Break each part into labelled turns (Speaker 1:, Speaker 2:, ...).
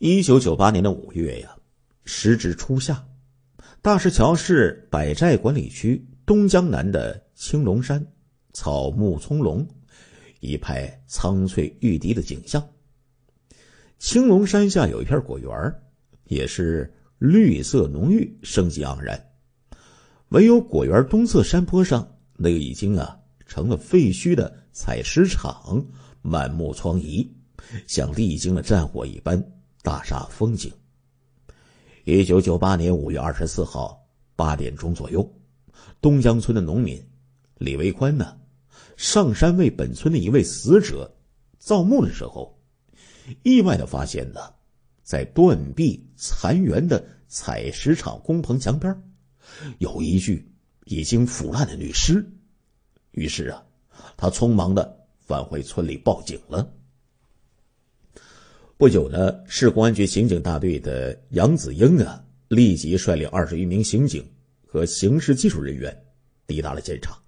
Speaker 1: 一九九八年的五月呀，时值初夏，大石桥市百寨管理区东江南的青龙山，草木葱茏，一派苍翠欲滴的景象。青龙山下有一片果园，也是绿色浓郁，生机盎然。唯有果园东侧山坡上那个已经啊成了废墟的采石场，满目疮痍，像历经了战火一般。大煞风景。一九九八年五月二十四号八点钟左右，东江村的农民李维宽呢，上山为本村的一位死者造墓的时候，意外的发现了在断壁残垣的采石场工棚墙边，有一具已经腐烂的女尸。于是啊，他匆忙的返回村里报警了。不久呢，市公安局刑警大队的杨子英啊，立即率领二十余名刑警和刑事技术人员抵达了现场，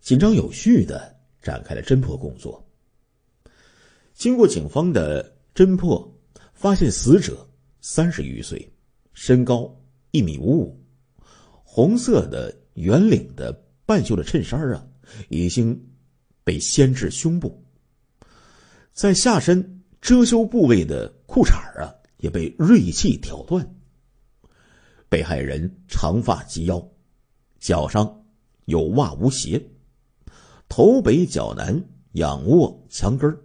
Speaker 1: 紧张有序的展开了侦破工作。经过警方的侦破，发现死者三十余岁，身高一米五五，红色的圆领的半袖的衬衫啊，已经被掀至胸部，在下身。遮羞部位的裤衩啊，也被锐器挑断。被害人长发及腰，脚上有袜无鞋，头北脚南，仰卧墙根儿，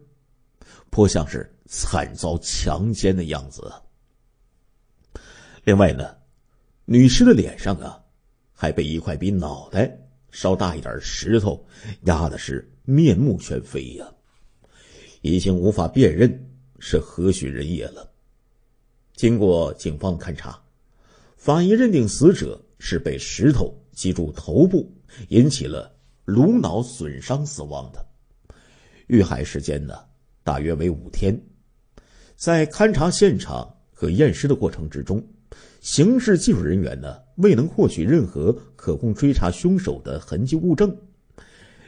Speaker 1: 颇像是惨遭强奸的样子。另外呢，女尸的脸上啊，还被一块比脑袋稍大一点的石头压的是面目全非呀，已经无法辨认。是何许人也了？经过警方勘查，法医认定死者是被石头击中头部，引起了颅脑损伤死亡的。遇害时间呢，大约为五天。在勘查现场和验尸的过程之中，刑事技术人员呢未能获取任何可供追查凶手的痕迹物证，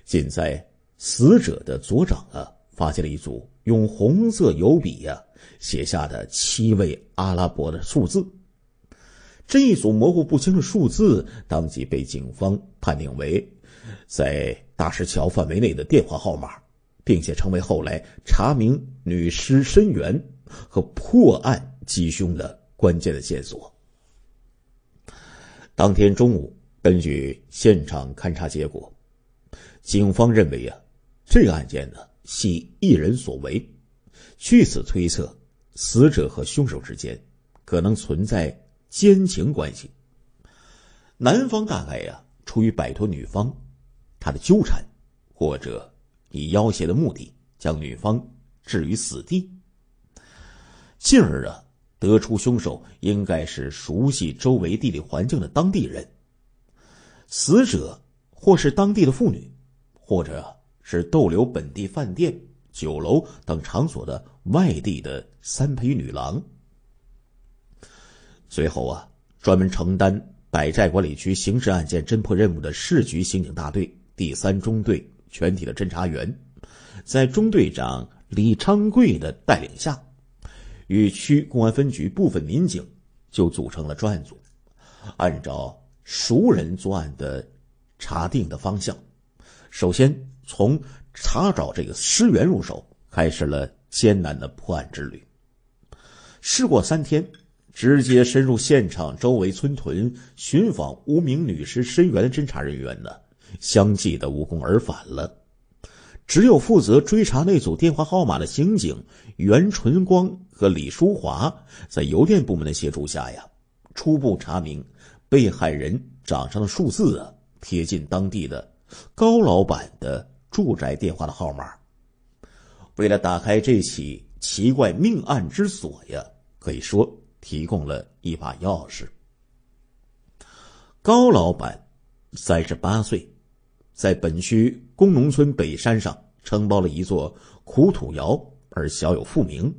Speaker 1: 仅在死者的左掌啊。发现了一组用红色油笔呀写下的七位阿拉伯的数字，这一组模糊不清的数字当即被警方判定为在大石桥范围内的电话号码，并且成为后来查明女尸身源和破案缉凶的关键的线索。当天中午，根据现场勘查结果，警方认为啊，这个案件呢。系一人所为，据此推测，死者和凶手之间可能存在奸情关系。男方大概呀，出于摆脱女方他的纠缠，或者以要挟的目的，将女方置于死地。进而啊，得出凶手应该是熟悉周围地理环境的当地人。死者或是当地的妇女，或者。是逗留本地饭店、酒楼等场所的外地的三陪女郎。随后啊，专门承担百寨管理区刑事案件侦破任务的市局刑警大队第三中队全体的侦查员，在中队长李昌贵的带领下，与区公安分局部分民警就组成了专案组，按照熟人作案的查定的方向，首先。从查找这个尸源入手，开始了艰难的破案之旅。事过三天，直接深入现场周围村屯寻访无名女尸尸源的侦查人员呢，相继的无功而返了。只有负责追查那组电话号码的刑警袁纯光和李淑华，在邮电部门的协助下呀，初步查明被害人掌上的数字啊，贴近当地的高老板的。住宅电话的号码，为了打开这起奇怪命案之锁呀，可以说提供了一把钥匙。高老板，三十八岁，在本区工农村北山上承包了一座苦土窑，而小有富名。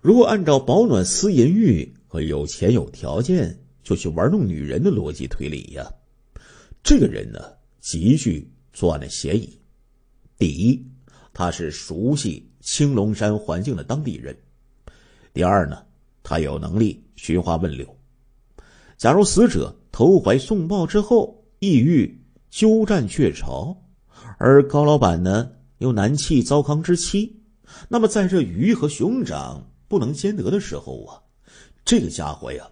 Speaker 1: 如果按照“保暖思淫欲”和“有钱有条件就去玩弄女人”的逻辑推理呀，这个人呢，极具。作案的嫌疑，第一，他是熟悉青龙山环境的当地人；第二呢，他有能力寻花问柳。假如死者投怀送抱之后，意欲鸠占鹊巢，而高老板呢又难弃糟糠之妻，那么在这鱼和熊掌不能兼得的时候啊，这个家伙呀，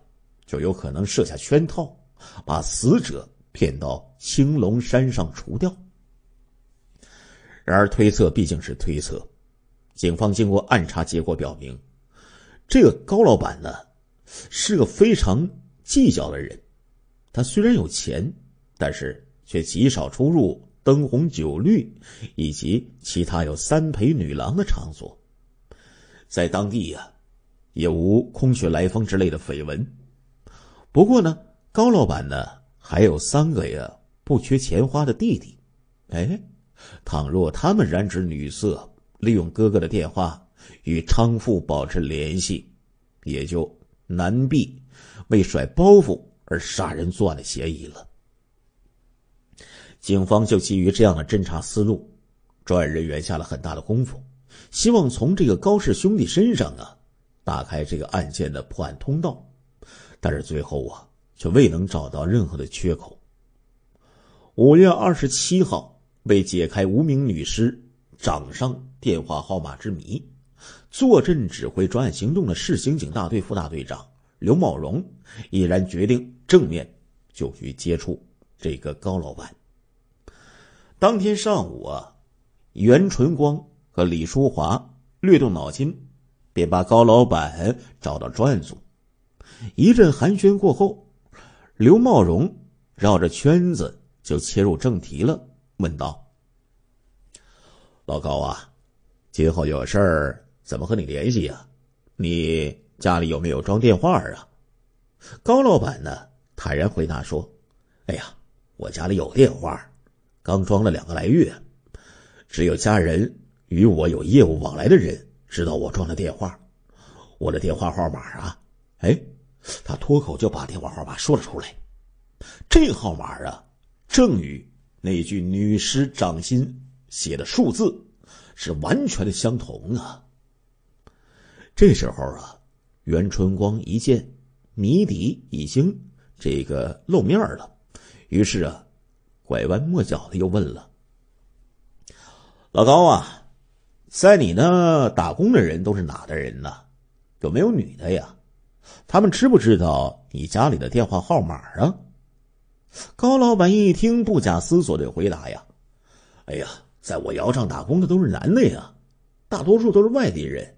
Speaker 1: 就有可能设下圈套，把死者骗到青龙山上除掉。然而，推测毕竟是推测。警方经过暗查，结果表明，这个高老板呢，是个非常计较的人。他虽然有钱，但是却极少出入灯红酒绿以及其他有三陪女郎的场所。在当地呀，也无空穴来风之类的绯闻。不过呢，高老板呢还有三个呀不缺钱花的弟弟。哎。倘若他们染指女色，利用哥哥的电话与昌富保持联系，也就难避为甩包袱而杀人作案的嫌疑了。警方就基于这样的侦查思路，专案人员下了很大的功夫，希望从这个高氏兄弟身上啊，打开这个案件的破案通道，但是最后啊，却未能找到任何的缺口。五月二十七号。为解开无名女尸掌上电话号码之谜，坐镇指挥专案行动的市刑警大队副大队长刘茂荣毅然决定正面就去接触这个高老板。当天上午啊，袁纯光和李淑华略动脑筋，便把高老板找到专案组。一阵寒暄过后，刘茂荣绕着圈子就切入正题了。问道：“老高啊，今后有事儿怎么和你联系呀？你家里有没有装电话啊？”高老板呢坦然回答说：“哎呀，我家里有电话，刚装了两个来月，只有家人与我有业务往来的人知道我装了电话。我的电话号码啊，哎，他脱口就把电话号码说了出来。这号码啊，正与。”那具女尸掌心写的数字是完全的相同啊！这时候啊，袁春光一见谜底已经这个露面了，于是啊，拐弯抹角的又问了：“老高啊，在你那打工的人都是哪的人呢？有没有女的呀？他们知不知道你家里的电话号码啊？”高老板一听，不假思索的回答：“呀，哎呀，在我窑上打工的都是男的呀，大多数都是外地人，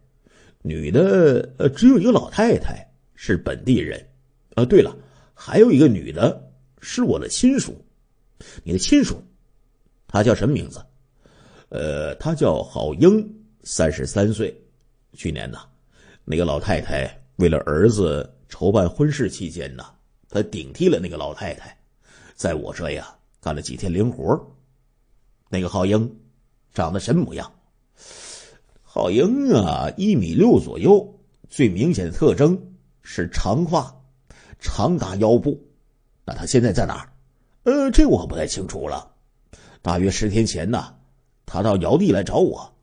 Speaker 1: 女的呃只有一个老太太是本地人。啊，对了，还有一个女的是我的亲属。你的亲属，她叫什么名字？呃，她叫郝英，三十三岁。去年呢，那个老太太为了儿子筹办婚事期间呢，她顶替了那个老太太。”在我这呀干了几天零活那个浩英，长得什么模样。浩英啊，一米六左右，最明显的特征是长发，长达腰部。那他现在在哪儿？呃，这我不太清楚了。大约十天前呢，他到姚地来找我，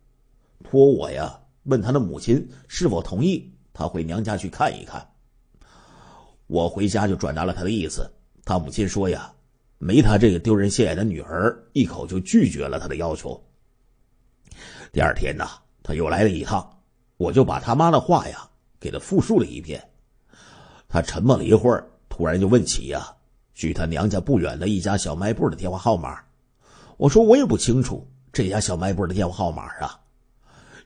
Speaker 1: 托我呀问他的母亲是否同意他回娘家去看一看。我回家就转达了他的意思，他母亲说呀。没他这个丢人现眼的女儿，一口就拒绝了他的要求。第二天呢，他又来了一趟，我就把他妈的话呀给他复述了一遍。他沉默了一会儿，突然就问起呀，距他娘家不远的一家小卖部的电话号码。我说我也不清楚这家小卖部的电话号码啊。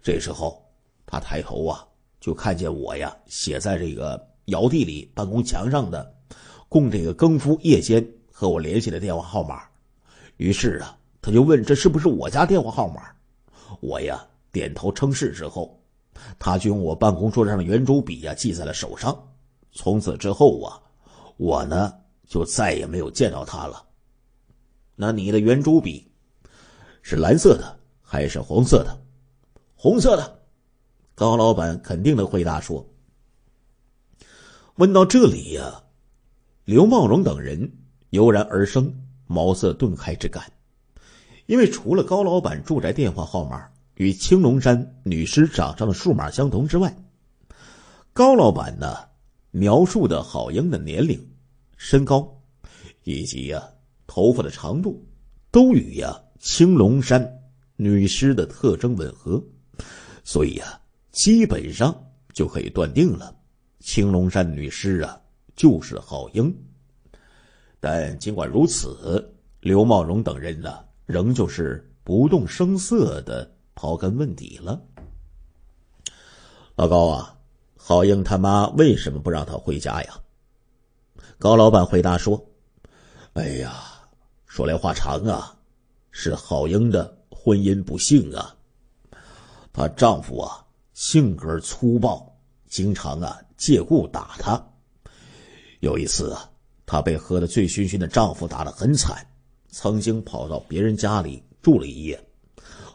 Speaker 1: 这时候他抬头啊，就看见我呀写在这个窑地里办公墙上的，供这个更夫夜间。和我联系的电话号码，于是啊，他就问这是不是我家电话号码？我呀点头称是之后，他就用我办公桌上的圆珠笔呀记在了手上。从此之后啊，我呢就再也没有见到他了。那你的圆珠笔是蓝色的还是红色的？红色的。高老板肯定的回答说。问到这里呀，刘茂荣等人。油然而生茅塞顿开之感，因为除了高老板住宅电话号码与青龙山女尸掌上的数码相同之外，高老板呢描述的郝英的年龄、身高，以及呀头发的长度，都与呀青龙山女尸的特征吻合，所以呀基本上就可以断定了，青龙山女尸啊就是郝英。但尽管如此，刘茂荣等人呢，仍旧是不动声色的刨根问底了。老高啊，郝英他妈为什么不让她回家呀？高老板回答说：“哎呀，说来话长啊，是郝英的婚姻不幸啊，她丈夫啊性格粗暴，经常啊借故打她，有一次啊。”她被喝得醉醺醺的丈夫打得很惨，曾经跑到别人家里住了一夜，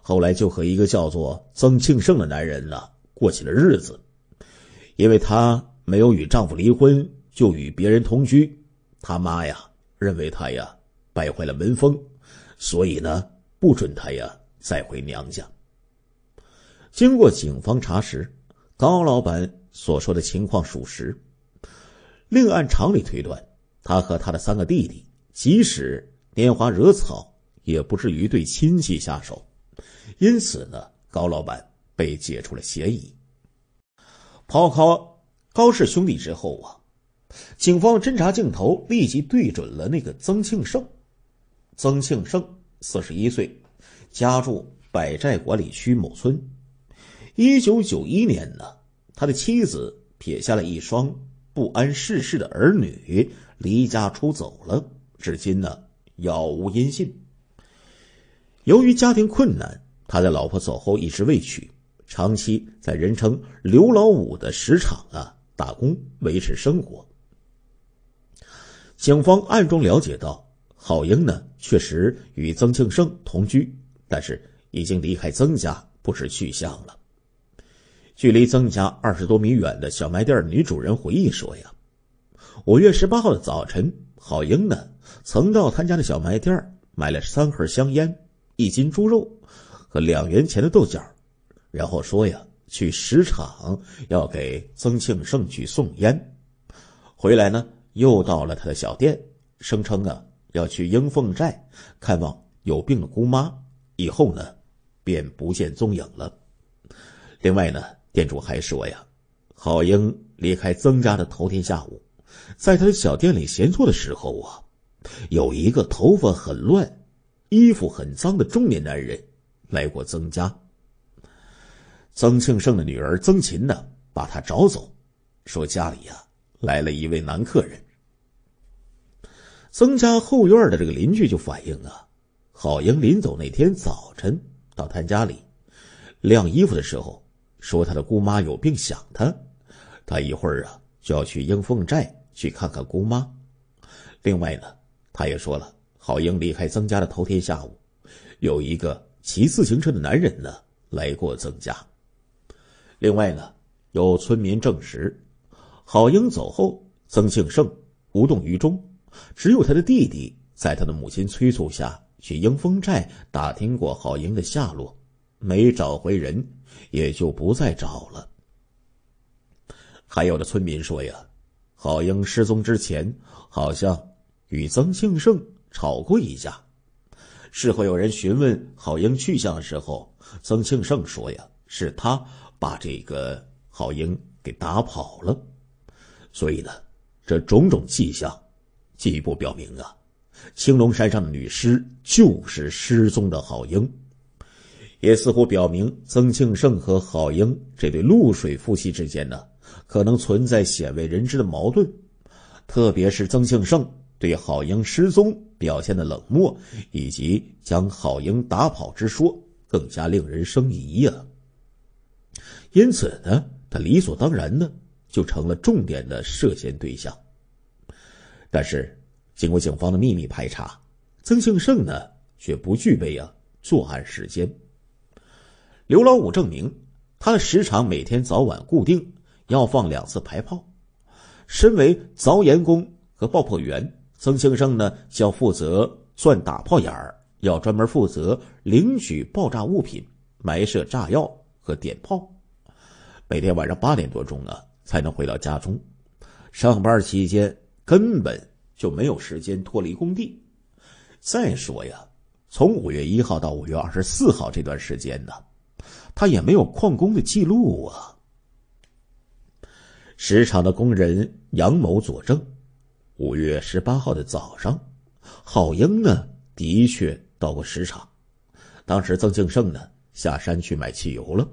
Speaker 1: 后来就和一个叫做曾庆胜的男人呢过起了日子。因为她没有与丈夫离婚就与别人同居，他妈呀认为她呀败坏了门风，所以呢不准她呀再回娘家。经过警方查实，高老板所说的情况属实，另按常理推断。他和他的三个弟弟，即使拈花惹草，也不至于对亲戚下手。因此呢，高老板被解除了嫌疑。抛开高氏兄弟之后啊，警方侦查镜头立即对准了那个曾庆盛。曾庆盛四十一岁，家住百寨管理区某村。一九九一年呢，他的妻子撇下了一双不谙世事的儿女。离家出走了，至今呢杳无音信。由于家庭困难，他在老婆走后一直未娶，长期在人称“刘老五”的石场啊打工维持生活。警方暗中了解到，郝英呢确实与曾庆胜同居，但是已经离开曾家不知去向了。距离曾家二十多米远的小卖店女主人回忆说：“呀。”五月十八号的早晨，郝英呢曾到他家的小卖店买了三盒香烟、一斤猪肉和两元钱的豆角，然后说呀去石场要给曾庆盛去送烟，回来呢又到了他的小店，声称啊要去英凤寨看望有病的姑妈，以后呢便不见踪影了。另外呢，店主还说呀，郝英离开曾家的头天下午。在他的小店里闲坐的时候啊，有一个头发很乱、衣服很脏的中年男人来过曾家。曾庆生的女儿曾琴呢，把他找走，说家里呀来了一位男客人。曾家后院的这个邻居就反映啊，郝英临走那天早晨到他家里晾衣服的时候，说他的姑妈有病想他，他一会儿啊就要去英凤寨。去看看姑妈。另外呢，他也说了，郝英离开曾家的头天下午，有一个骑自行车的男人呢来过曾家。另外呢，有村民证实，郝英走后，曾庆胜无动于衷，只有他的弟弟在他的母亲催促下去英丰寨打听过郝英的下落，没找回人，也就不再找了。还有的村民说呀。郝英失踪之前，好像与曾庆盛吵过一架。事后有人询问郝英去向的时候，曾庆盛说：“呀，是他把这个郝英给打跑了。”所以呢，这种种迹象进一步表明啊，青龙山上的女尸就是失踪的郝英，也似乎表明曾庆盛和郝英这对露水夫妻之间呢。可能存在鲜为人知的矛盾，特别是曾庆盛对郝英失踪表现的冷漠，以及将郝英打跑之说，更加令人生疑呀。因此呢，他理所当然呢就成了重点的涉嫌对象。但是，经过警方的秘密排查，曾庆盛呢却不具备啊作案时间。刘老五证明，他的时长每天早晚固定。要放两次排炮，身为凿岩工和爆破员，曾庆生呢要负责钻打炮眼儿，要专门负责领取爆炸物品、埋设炸药和点炮。每天晚上八点多钟呢才能回到家中。上班期间根本就没有时间脱离工地。再说呀，从五月一号到五月二十四号这段时间呢，他也没有旷工的记录啊。石场的工人杨某佐证，五月十八号的早上，郝英呢的确到过石场。当时曾庆胜呢下山去买汽油了，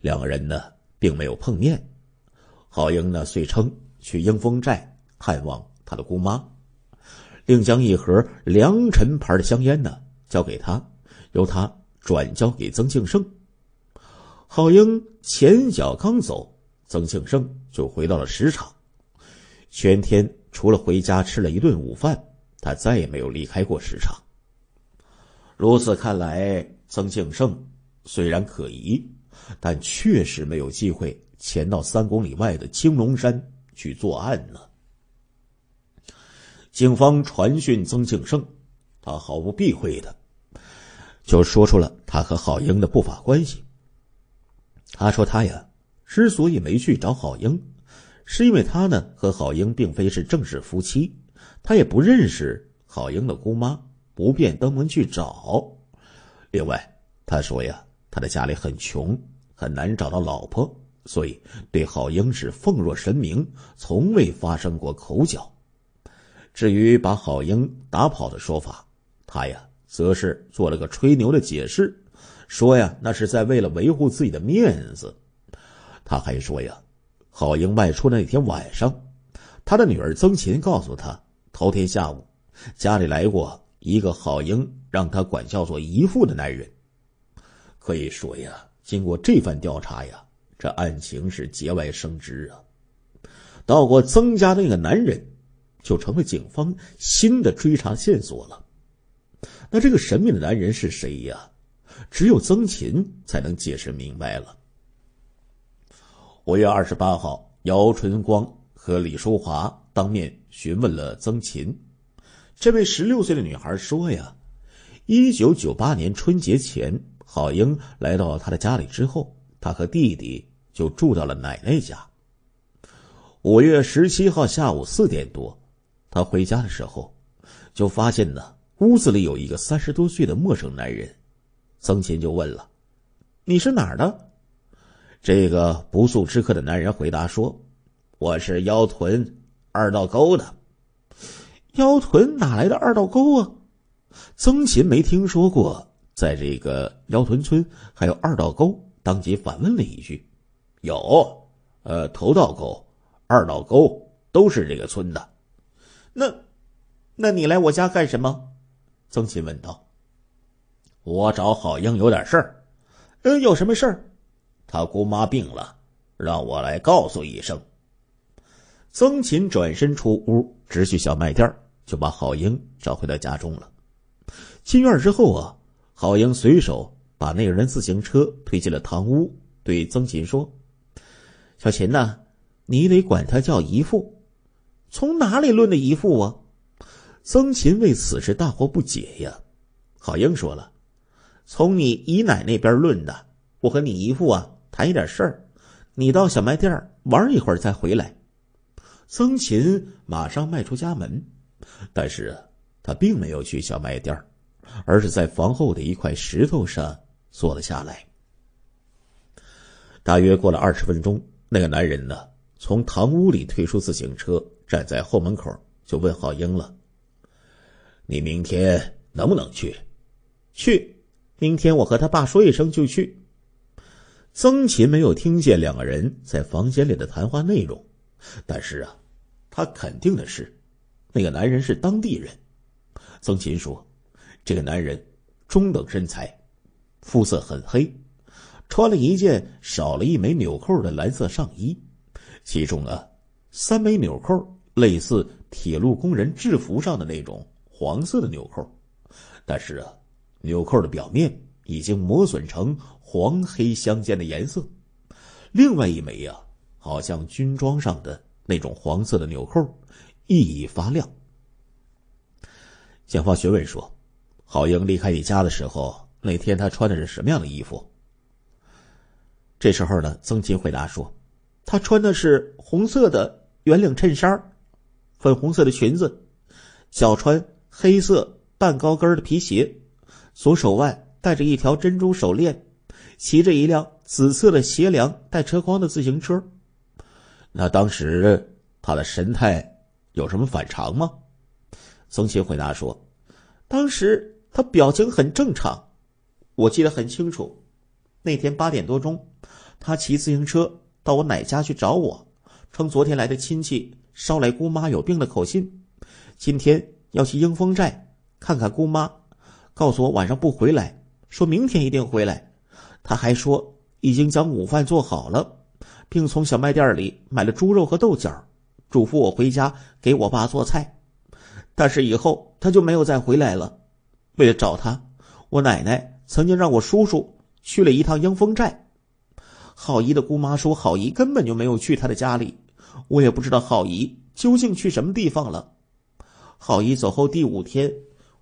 Speaker 1: 两个人呢并没有碰面。郝英呢遂称去英峰寨看望他的姑妈，另将一盒良辰牌的香烟呢交给他，由他转交给曾庆胜。郝英前脚刚走。曾庆生就回到了石场，全天除了回家吃了一顿午饭，他再也没有离开过石场。如此看来，曾庆生虽然可疑，但确实没有机会潜到三公里外的青龙山去作案呢。警方传讯曾庆生，他毫不避讳的就说出了他和郝英的不法关系。他说：“他呀。”之所以没去找郝英，是因为他呢和郝英并非是正式夫妻，他也不认识郝英的姑妈，不便登门去找。另外，他说呀，他的家里很穷，很难找到老婆，所以对郝英是奉若神明，从未发生过口角。至于把郝英打跑的说法，他呀则是做了个吹牛的解释，说呀那是在为了维护自己的面子。他还说呀，郝英外出那天晚上，他的女儿曾琴告诉他，头天下午家里来过一个郝英让他管叫做姨父的男人。可以说呀，经过这番调查呀，这案情是节外生枝啊。到过曾家的那个男人，就成了警方新的追查线索了。那这个神秘的男人是谁呀？只有曾琴才能解释明白了。五月二十八号，姚春光和李淑华当面询问了曾琴。这位十六岁的女孩说：“呀，一九九八年春节前，郝英来到她的家里之后，她和弟弟就住到了奶奶家。五月十七号下午四点多，她回家的时候，就发现呢屋子里有一个三十多岁的陌生男人。曾琴就问了：你是哪儿的？”这个不速之客的男人回答说：“我是腰屯二道沟的。”腰屯哪来的二道沟啊？曾琴没听说过，在这个腰屯村还有二道沟，当即反问了一句：“有？呃，头道沟、二道沟都是这个村的。”那，那你来我家干什么？曾琴问道。“我找郝英有点事儿。”“嗯，有什么事儿？”他姑妈病了，让我来告诉一声。曾琴转身出屋，直去小卖店就把郝英找回到家中了。进院之后啊，郝英随手把那人自行车推进了堂屋，对曾琴说：“小琴呐，你得管他叫姨父。从哪里论的姨父啊？”曾琴为此事大惑不解呀。郝英说了：“从你姨奶那边论的，我和你姨父啊。”谈一点事儿，你到小卖店玩一会儿再回来。曾琴马上迈出家门，但是她并没有去小卖店，而是在房后的一块石头上坐了下来。大约过了二十分钟，那个男人呢从堂屋里推出自行车，站在后门口就问浩英了：“你明天能不能去？去，明天我和他爸说一声就去。”曾琴没有听见两个人在房间里的谈话内容，但是啊，他肯定的是，那个男人是当地人。曾琴说：“这个男人中等身材，肤色很黑，穿了一件少了一枚纽扣的蓝色上衣，其中啊，三枚纽扣类似铁路工人制服上的那种黄色的纽扣，但是啊，纽扣的表面已经磨损成。”黄黑相间的颜色，另外一枚呀，好像军装上的那种黄色的纽扣，熠熠发亮。警方询问说：“郝英离开你家的时候，那天她穿的是什么样的衣服？”这时候呢，曾琴回答说：“她穿的是红色的圆领衬衫，粉红色的裙子，脚穿黑色半高跟的皮鞋，左手腕戴着一条珍珠手链。”骑着一辆紫色的斜梁带车筐的自行车，那当时他的神态有什么反常吗？松琴回答说：“当时他表情很正常，我记得很清楚。那天八点多钟，他骑自行车到我奶家去找我，称昨天来的亲戚捎来姑妈有病的口信，今天要去英丰寨看看姑妈，告诉我晚上不回来，说明天一定回来。”他还说已经将午饭做好了，并从小卖店里买了猪肉和豆角，嘱咐我回家给我爸做菜。但是以后他就没有再回来了。为了找他，我奶奶曾经让我叔叔去了一趟英峰寨。郝姨的姑妈说，郝姨根本就没有去她的家里。我也不知道郝姨究竟去什么地方了。郝姨走后第五天，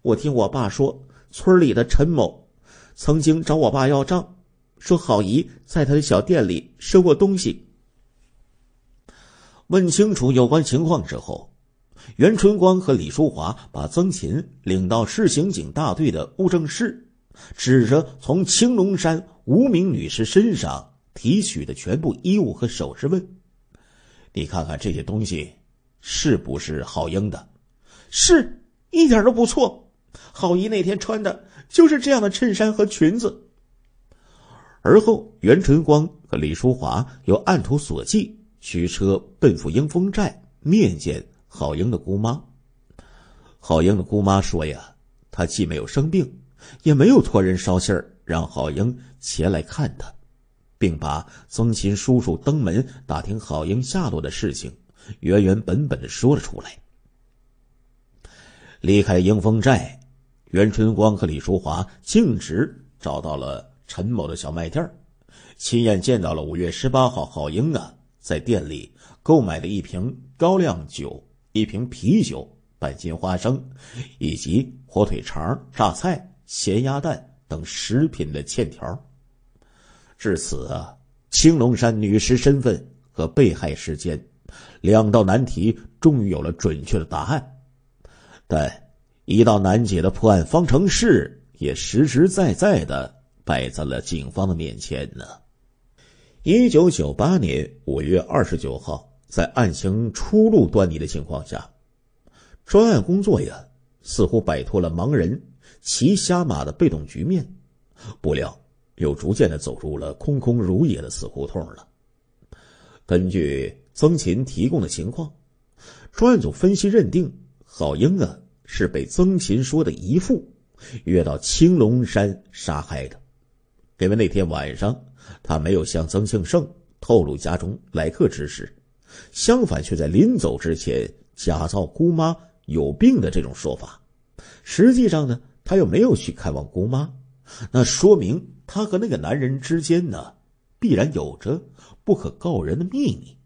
Speaker 1: 我听我爸说，村里的陈某曾经找我爸要账。说：“郝姨在他的小店里收过东西。”问清楚有关情况之后，袁春光和李淑华把曾琴领到市刑警大队的物证室，指着从青龙山无名女士身上提取的全部衣物和首饰问：“你看看这些东西是不是郝英的？是一点都不错。郝姨那天穿的就是这样的衬衫和裙子。”而后，袁春光和李淑华又按图索骥，驱车奔赴英风寨面见郝英的姑妈。郝英的姑妈说：“呀，她既没有生病，也没有托人捎信儿让郝英前来看她，并把曾琴叔叔登门打听郝英下落的事情，原原本本的说了出来。”离开英风寨，袁春光和李淑华径直找到了。陈某的小卖店儿，亲眼见到了五月十八号郝英啊在店里购买的一瓶高粱酒、一瓶啤酒、半斤花生，以及火腿肠、榨菜、咸鸭蛋等食品的欠条。至此啊，青龙山女尸身份和被害时间两道难题终于有了准确的答案，但一道难解的破案方程式也实实在在的。摆在了警方的面前呢。一九九八年五月二十九号，在案情初露端倪的情况下，专案工作呀似乎摆脱了盲人骑瞎马的被动局面，不料又逐渐的走入了空空如也的死胡同了。根据曾琴提供的情况，专案组分析认定，郝英啊是被曾琴说的姨父约到青龙山杀害的。因为那天晚上，他没有向曾庆盛透露家中来客之事，相反，却在临走之前假造姑妈有病的这种说法。实际上呢，他又没有去看望姑妈，那说明他和那个男人之间呢，必然有着不可告人的秘密。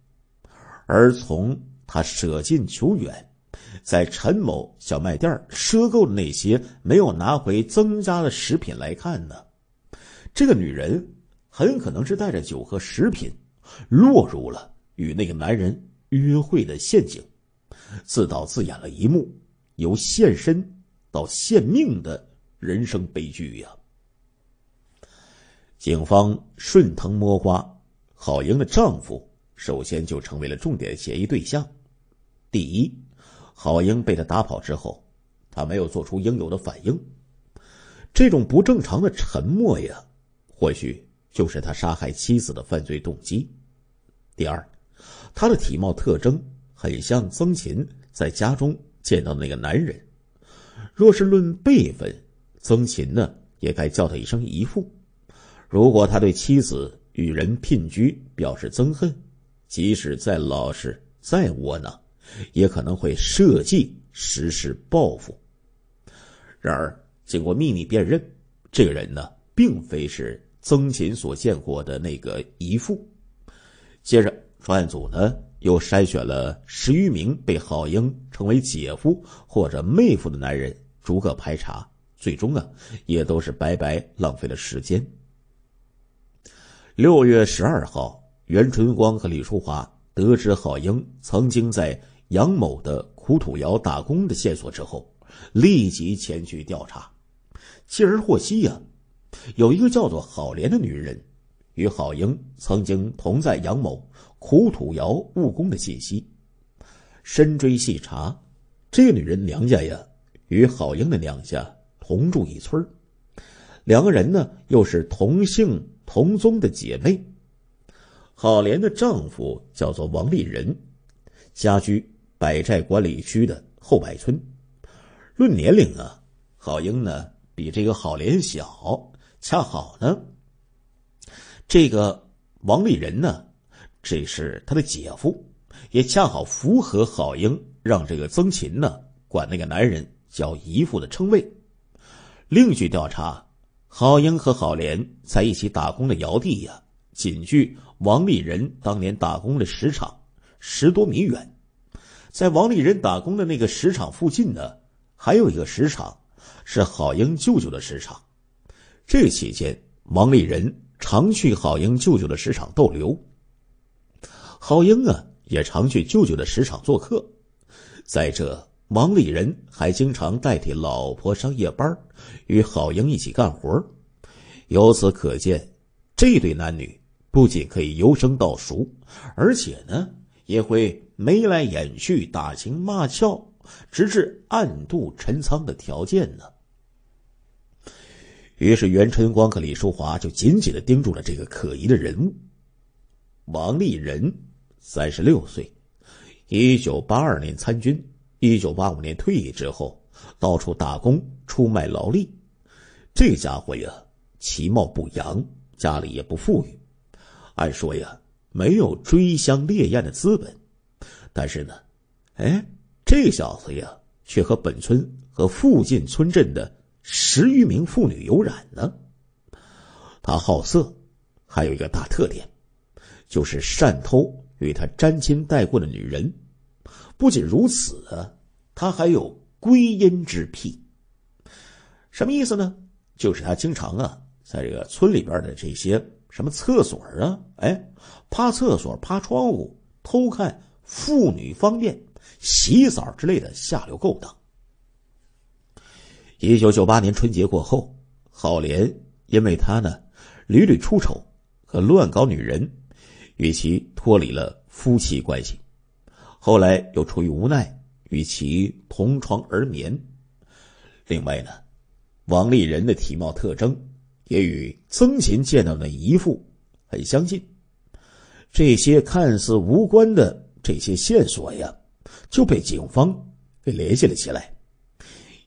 Speaker 1: 而从他舍近求远，在陈某小卖店赊购的那些没有拿回曾家的食品来看呢。这个女人很可能是带着酒和食品，落入了与那个男人约会的陷阱，自导自演了一幕由献身到献命的人生悲剧呀！警方顺藤摸瓜，郝英的丈夫首先就成为了重点嫌疑对象。第一，郝英被他打跑之后，他没有做出应有的反应，这种不正常的沉默呀！或许就是他杀害妻子的犯罪动机。第二，他的体貌特征很像曾琴在家中见到的那个男人。若是论辈分，曾琴呢也该叫他一声姨父。如果他对妻子与人姘居表示憎恨，即使再老实再窝囊，也可能会设计实施报复。然而，经过秘密辨认，这个人呢并非是。曾琴所见过的那个姨父，接着专案组呢又筛选了十余名被郝英称为姐夫或者妹夫的男人，逐个排查，最终啊也都是白白浪费了时间。六月十二号，袁春光和李淑华得知郝英曾经在杨某的苦土窑打工的线索之后，立即前去调查，继而获悉呀。有一个叫做郝莲的女人，与郝英曾经同在杨某苦土窑务工的信息，深追细查，这女人娘家呀，与郝英的娘家同住一村两个人呢又是同姓同宗的姐妹。郝莲的丈夫叫做王立仁，家居百寨管理区的后百村。论年龄啊，郝英呢比这个郝莲小。恰好呢，这个王立仁呢，这是他的姐夫，也恰好符合郝英让这个曾琴呢管那个男人叫姨父的称谓。另据调查，郝英和郝莲在一起打工的窑地呀，仅距王立仁当年打工的石场十多米远。在王立仁打工的那个石场附近呢，还有一个石场，是郝英舅舅的石场。这期间，王立人常去郝英舅舅的石场逗留。郝英啊，也常去舅舅的石场做客。再者，王立人还经常代替老婆上夜班，与郝英一起干活。由此可见，这对男女不仅可以由生到熟，而且呢，也会眉来眼去、打情骂俏，直至暗度陈仓的条件呢。于是袁春光和李淑华就紧紧的盯住了这个可疑的人物，王立仁，三十六岁，一九八二年参军，一九八五年退役之后，到处打工出卖劳力。这家伙呀，其貌不扬，家里也不富裕，按说呀，没有追香烈焰的资本。但是呢，哎，这小子呀，却和本村和附近村镇的。十余名妇女有染呢，他好色，还有一个大特点，就是擅偷与他沾亲带故的女人。不仅如此，他还有归阴之癖。什么意思呢？就是他经常啊，在这个村里边的这些什么厕所啊，哎，趴厕所、趴窗户偷看妇女方便、洗澡之类的下流勾当。一九九八年春节过后，郝莲因为他呢屡屡出丑和乱搞女人，与其脱离了夫妻关系。后来又出于无奈与其同床而眠。另外呢，王立人的体貌特征也与曾琴见到的姨父很相近。这些看似无关的这些线索呀，就被警方给联系了起来。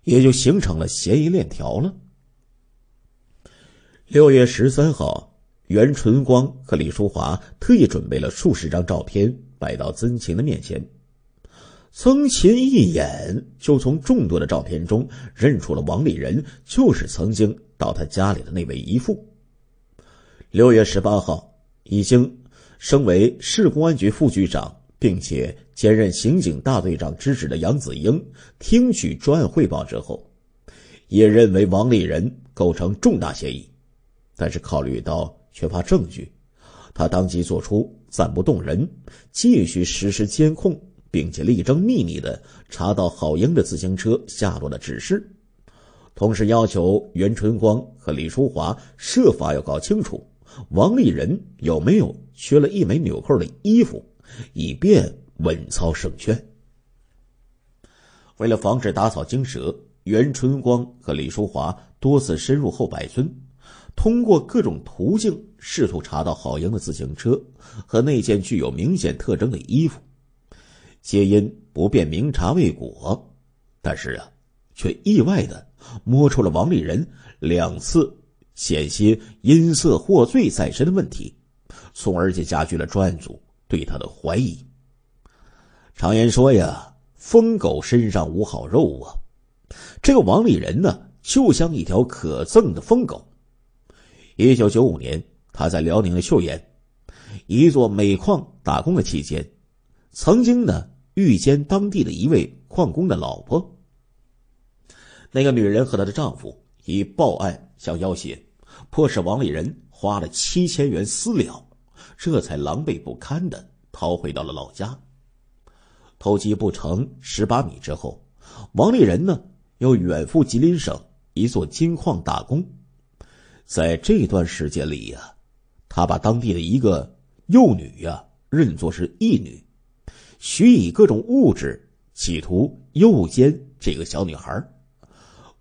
Speaker 1: 也就形成了嫌疑链条了。六月十三号，袁春光和李淑华特意准备了数十张照片，摆到曾琴的面前。曾琴一眼就从众多的照片中认出了王立人，就是曾经到他家里的那位姨父。六月十八号，已经升为市公安局副局长，并且。兼任刑警大队长之职的杨子英听取专案汇报之后，也认为王立人构成重大嫌疑，但是考虑到缺乏证据，他当即做出暂不动人，继续实施监控，并且力争秘密的查到郝英的自行车下落的指示，同时要求袁春光和李淑华设法要搞清楚王立人有没有缺了一枚纽扣的衣服，以便。稳操胜券。为了防止打草惊蛇，袁春光和李淑华多次深入后柏村，通过各种途径试图查到郝英的自行车和那件具有明显特征的衣服。皆因不便明察未果，但是啊，却意外的摸出了王立人两次险些因色获罪在身的问题，从而且加剧了专案组对他的怀疑。常言说呀，“疯狗身上无好肉啊！”这个王立人呢，就像一条可憎的疯狗。一九九五年，他在辽宁的岫岩，一座煤矿打工的期间，曾经呢遇见当地的一位矿工的老婆。那个女人和她的丈夫以报案相要挟，迫使王立人花了七千元私了，这才狼狈不堪的逃回到了老家。偷鸡不成蚀把米之后，王立人呢又远赴吉林省一座金矿打工，在这段时间里呀，他把当地的一个幼女呀认作是义女，许以各种物质，企图诱奸这个小女孩。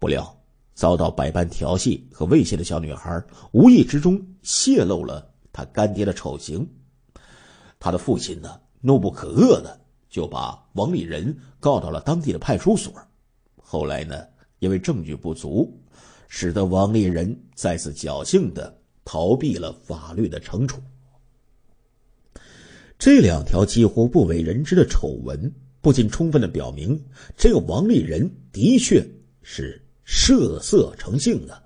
Speaker 1: 不料遭到百般调戏和威胁的小女孩，无意之中泄露了他干爹的丑行，他的父亲呢怒不可遏的。就把王立人告到了当地的派出所，后来呢，因为证据不足，使得王立人再次侥幸的逃避了法律的惩处。这两条几乎不为人知的丑闻，不仅充分的表明这个王立人的确是色色成性啊，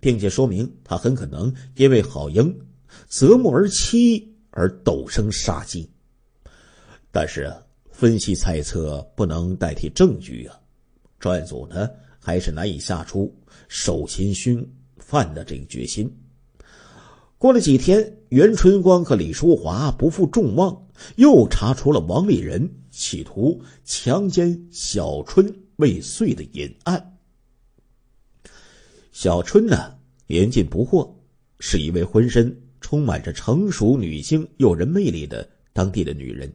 Speaker 1: 并且说明他很可能因为郝英择木而栖而陡生杀机，但是啊。分析猜测不能代替证据啊！专案组呢还是难以下出手擒凶犯的这个决心。过了几天，袁春光和李淑华不负众望，又查出了王立仁企图强奸小春未遂的隐案。小春呢年近不惑，是一位浑身充满着成熟女性诱人魅力的当地的女人。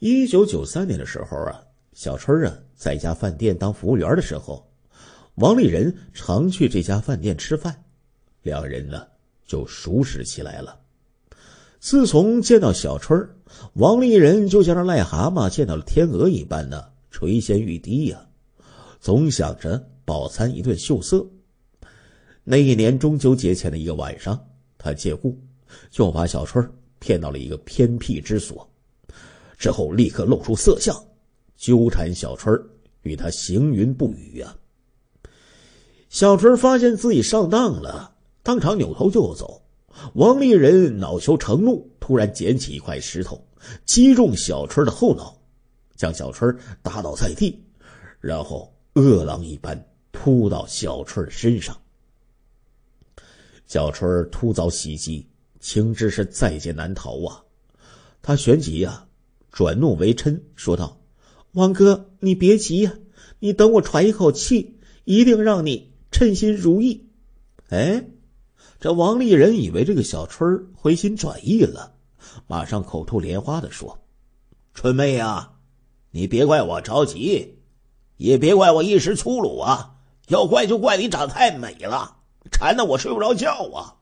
Speaker 1: 一九九三年的时候啊，小春啊在一家饭店当服务员的时候，王立人常去这家饭店吃饭，两人呢就熟识起来了。自从见到小春，王立人就像癞蛤蟆见到了天鹅一般呢，垂涎欲滴呀，总想着饱餐一顿秀色。那一年中秋节前的一个晚上，他借故就把小春骗到了一个偏僻之所。之后立刻露出色相，纠缠小春儿，与他行云不雨啊！小春儿发现自己上当了，当场扭头就走。王立人恼羞成怒，突然捡起一块石头，击中小春儿的后脑，将小春儿打倒在地，然后饿狼一般扑到小春儿身上。小春儿突遭袭击，情知是在劫难逃啊！他旋即啊！转怒为嗔，说道：“王哥，你别急呀，你等我喘一口气，一定让你称心如意。”哎，这王立人以为这个小春回心转意了，马上口吐莲花的说：“春妹呀，你别怪我着急，也别怪我一时粗鲁啊，要怪就怪你长得太美了，馋得我睡不着觉啊。”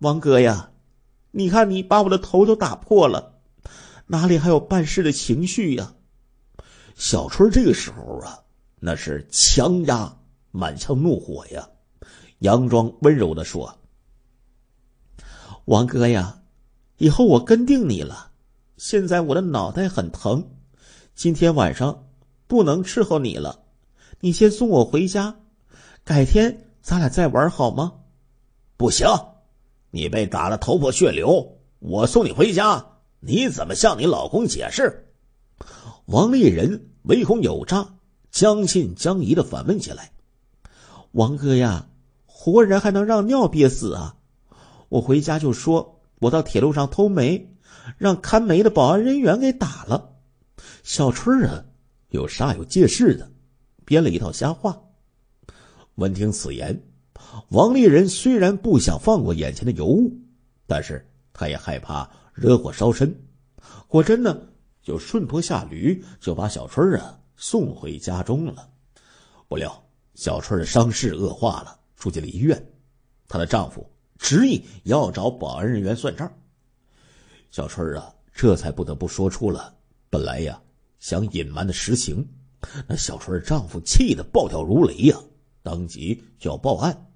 Speaker 1: 王哥呀，你看你把我的头都打破了。哪里还有办事的情绪呀？小春这个时候啊，那是强压满腔怒火呀，佯装温柔的说：“王哥呀，以后我跟定你了。现在我的脑袋很疼，今天晚上不能伺候你了。你先送我回家，改天咱俩再玩好吗？”不行，你被打的头破血流，我送你回家。你怎么向你老公解释？王立人唯恐有诈，将信将疑的反问起来：“王哥呀，活人还能让尿憋死啊？”我回家就说，我到铁路上偷煤，让看煤的保安人员给打了。小春啊，有煞有介事的编了一套瞎话。闻听此言，王立人虽然不想放过眼前的尤物，但是他也害怕。惹火烧身，果真呢，就顺坡下驴，就把小春啊送回家中了。不料小春的伤势恶化了，住进了医院。她的丈夫执意要找保安人员算账。小春啊，这才不得不说出了本来呀想隐瞒的实情。那小春的丈夫气得暴跳如雷呀，当即就要报案。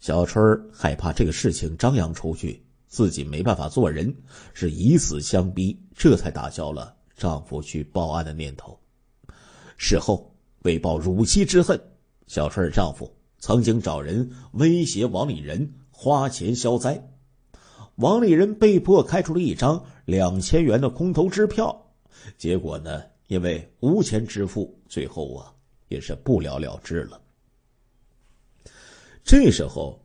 Speaker 1: 小春害怕这个事情张扬出去。自己没办法做人，是以死相逼，这才打消了丈夫去报案的念头。事后为报乳妻之恨，小春的丈夫曾经找人威胁王立仁花钱消灾，王立仁被迫开出了一张两千元的空头支票，结果呢，因为无钱支付，最后啊也是不了了之了。这时候，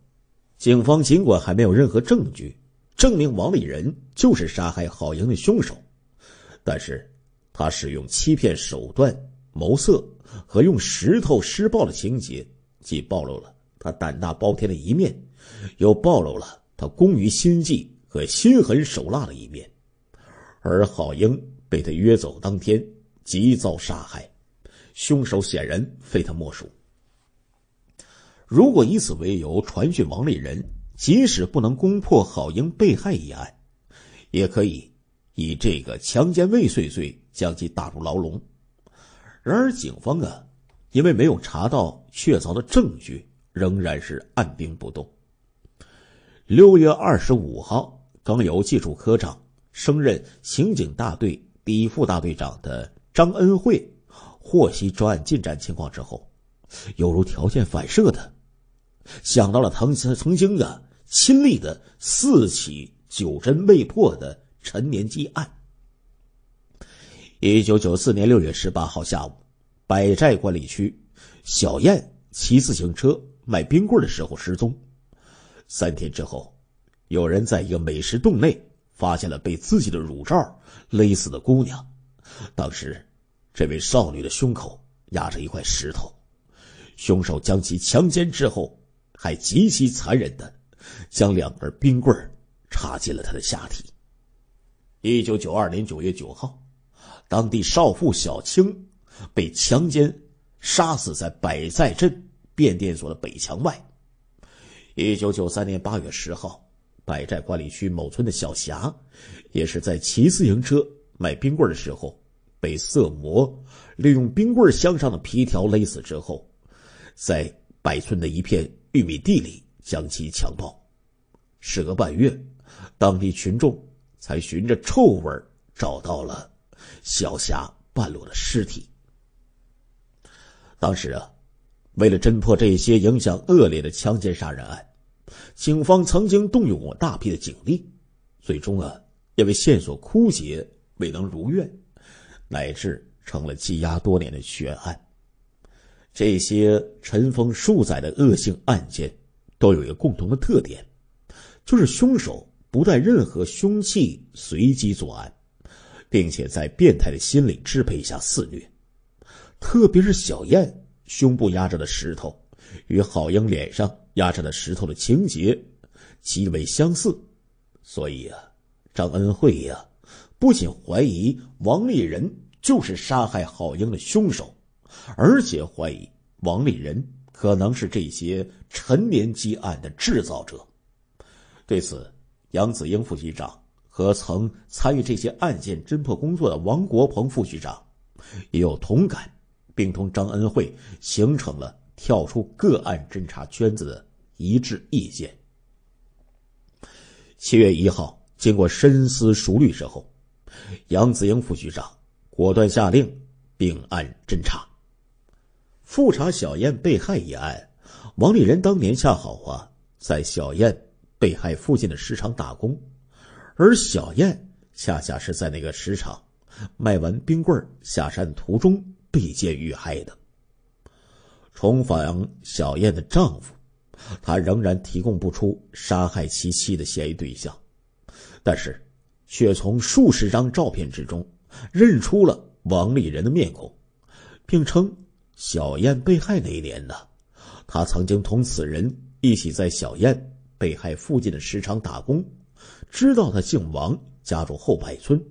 Speaker 1: 警方尽管还没有任何证据。证明王立人就是杀害郝英的凶手，但是，他使用欺骗手段谋色和用石头施暴的情节，既暴露了他胆大包天的一面，又暴露了他工于心计和心狠手辣的一面。而郝英被他约走当天即遭杀害，凶手显然非他莫属。如果以此为由传讯王立人。即使不能攻破郝英被害一案，也可以以这个强奸未遂罪将其打入牢笼。然而，警方啊，因为没有查到确凿的证据，仍然是按兵不动。六月二十五号，刚由技术科长升任刑警大队第一副大队长的张恩惠获悉专案进展情况之后，犹如条件反射的。想到了唐曾曾经的亲历的四起九针未破的陈年积案。一九九四年六月十八号下午，百寨管理区小燕骑自行车卖冰棍的时候失踪。三天之后，有人在一个美食洞内发现了被自己的乳罩勒死的姑娘。当时，这位少女的胸口压着一块石头，凶手将其强奸之后。还极其残忍的将两根冰棍插进了他的下体。一九九二年九月九号，当地少妇小青被强奸、杀死在百寨镇变电所的北墙外。一九九三年八月十号，百寨管理区某村的小霞，也是在骑自行车买冰棍的时候，被色魔利用冰棍箱上的皮条勒死之后，在百村的一片。玉米地里将其强暴，时隔半月，当地群众才循着臭味找到了小霞半裸的尸体。当时啊，为了侦破这些影响恶劣的强奸杀人案，警方曾经动用过大批的警力，最终啊，因为线索枯竭，未能如愿，乃至成了积压多年的悬案。这些尘封数载的恶性案件，都有一个共同的特点，就是凶手不带任何凶器随机作案，并且在变态的心理支配下肆虐。特别是小燕胸部压着的石头，与郝英脸上压着的石头的情节极为相似，所以啊，张恩惠呀，不仅怀疑王立仁就是杀害郝英的凶手。而且怀疑王立人可能是这些陈年积案的制造者。对此，杨子英副局长和曾参与这些案件侦破工作的王国鹏副局长也有同感，并同张恩惠形成了跳出个案侦查圈子的一致意见。七月一号，经过深思熟虑之后，杨子英副局长果断下令并案侦查。复查小燕被害一案，王立人当年恰好啊在小燕被害附近的市场打工，而小燕恰恰是在那个市场卖完冰棍下山途中被劫遇害的。重访小燕的丈夫，他仍然提供不出杀害其妻的嫌疑对象，但是却从数十张照片之中认出了王立人的面孔，并称。小燕被害那一年呢，他曾经同此人一起在小燕被害附近的石场打工，知道他姓王，家住后派村。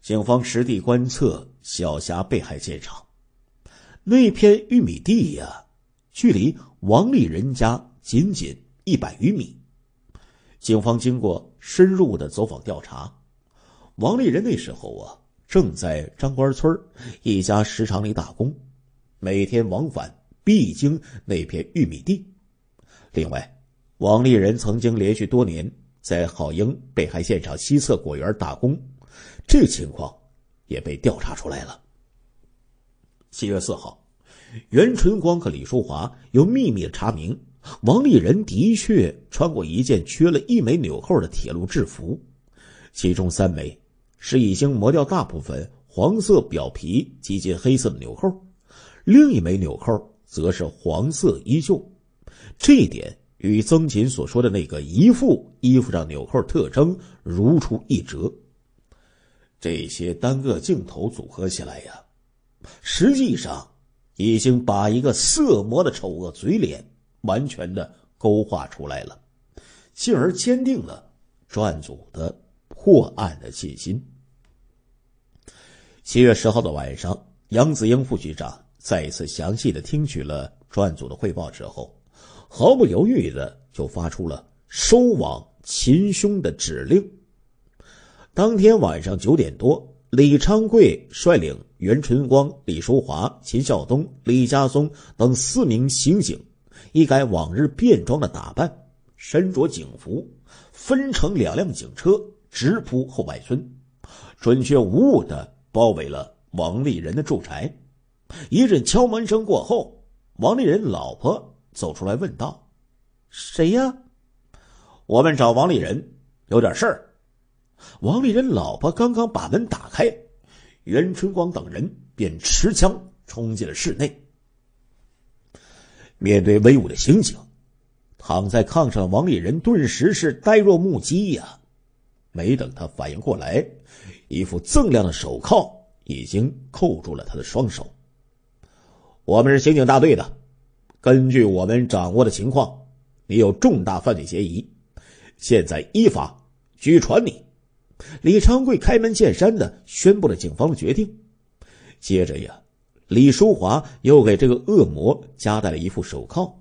Speaker 1: 警方实地观测小霞被害现场，那片玉米地呀，距离王立人家仅仅一百余米。警方经过深入的走访调查，王立人那时候啊。正在张官村一家石厂里打工，每天往返必经那片玉米地。另外，王立人曾经连续多年在郝英被害现场西侧果园打工，这情况也被调查出来了。七月四号，袁春光和李淑华又秘密查明，王立人的确穿过一件缺了一枚纽扣的铁路制服，其中三枚。是已经磨掉大部分黄色表皮、接近黑色的纽扣，另一枚纽扣则是黄色衣袖，这一点与曾琴所说的那个一副衣服上纽扣特征如出一辙。这些单个镜头组合起来呀，实际上已经把一个色魔的丑恶嘴脸完全的勾画出来了，进而坚定了专案组的破案的信心。七月十号的晚上，杨子英副局长再一次详细的听取了专案组的汇报之后，毫不犹豫的就发出了收网擒凶的指令。当天晚上九点多，李昌贵率领袁春光、李淑华、秦孝东、李家松等四名刑警，一改往日便装的打扮，身着警服，分成两辆警车直扑后柏村，准确无误的。包围了王立仁的住宅，一阵敲门声过后，王立仁老婆走出来问道：“谁呀？”我们找王立仁有点事儿。王立仁老婆刚刚把门打开，袁春光等人便持枪冲进了室内。面对威武的刑警，躺在炕上的王立仁顿时是呆若木鸡呀！没等他反应过来。一副锃亮的手铐已经扣住了他的双手。我们是刑警大队的，根据我们掌握的情况，你有重大犯罪嫌疑，现在依法拘传你。李昌贵开门见山的宣布了警方的决定。接着呀，李淑华又给这个恶魔加戴了一副手铐。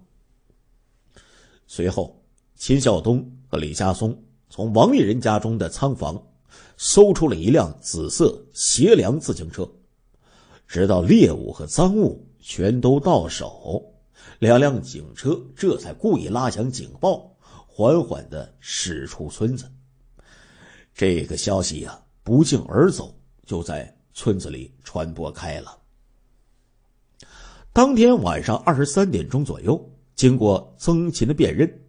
Speaker 1: 随后，秦孝东和李家松从王玉人家中的仓房。搜出了一辆紫色斜梁自行车，直到猎物和赃物全都到手，两辆警车这才故意拉响警报，缓缓的驶出村子。这个消息呀，不胫而走，就在村子里传播开了。当天晚上二十三点钟左右，经过曾琴的辨认，